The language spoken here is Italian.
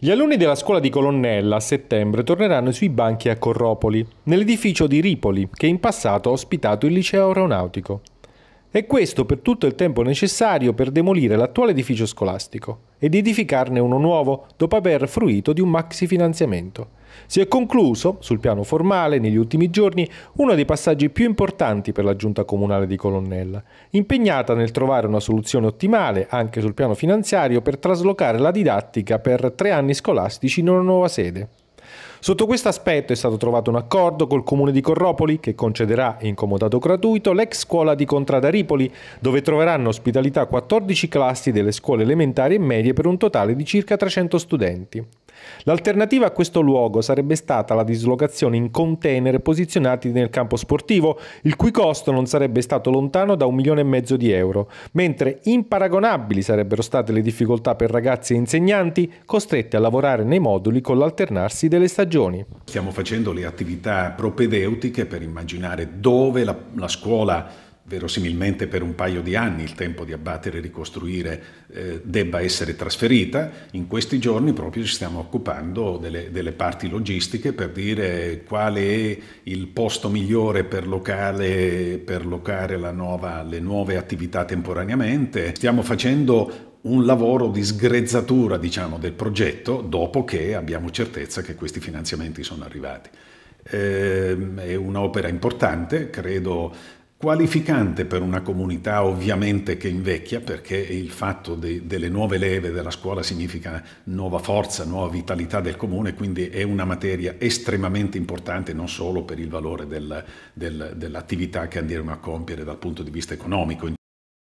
Gli alunni della scuola di Colonnella a settembre torneranno sui banchi a Corropoli, nell'edificio di Ripoli che in passato ha ospitato il liceo aeronautico. E questo per tutto il tempo necessario per demolire l'attuale edificio scolastico ed edificarne uno nuovo dopo aver fruito di un maxi finanziamento. Si è concluso, sul piano formale, negli ultimi giorni, uno dei passaggi più importanti per la giunta comunale di Colonnella, impegnata nel trovare una soluzione ottimale, anche sul piano finanziario, per traslocare la didattica per tre anni scolastici in una nuova sede. Sotto questo aspetto è stato trovato un accordo col comune di Corropoli che concederà in comodato gratuito l'ex scuola di Contrada Ripoli, dove troveranno ospitalità 14 classi delle scuole elementari e medie per un totale di circa 300 studenti. L'alternativa a questo luogo sarebbe stata la dislocazione in container posizionati nel campo sportivo, il cui costo non sarebbe stato lontano da un milione e mezzo di euro, mentre imparagonabili sarebbero state le difficoltà per ragazzi e insegnanti costretti a lavorare nei moduli con l'alternarsi delle stagioni. Stiamo facendo le attività propedeutiche per immaginare dove la, la scuola verosimilmente per un paio di anni il tempo di abbattere e ricostruire eh, debba essere trasferita. In questi giorni proprio ci stiamo occupando delle, delle, parti logistiche per dire quale è il posto migliore per locare, per locare nuova, le nuove attività temporaneamente. Stiamo facendo un lavoro di sgrezzatura diciamo, del progetto dopo che abbiamo certezza che questi finanziamenti sono arrivati. Eh, è un'opera importante, credo qualificante per una comunità ovviamente che invecchia, perché il fatto de, delle nuove leve della scuola significa nuova forza, nuova vitalità del comune, quindi è una materia estremamente importante non solo per il valore del, del, dell'attività che andremo a compiere dal punto di vista economico,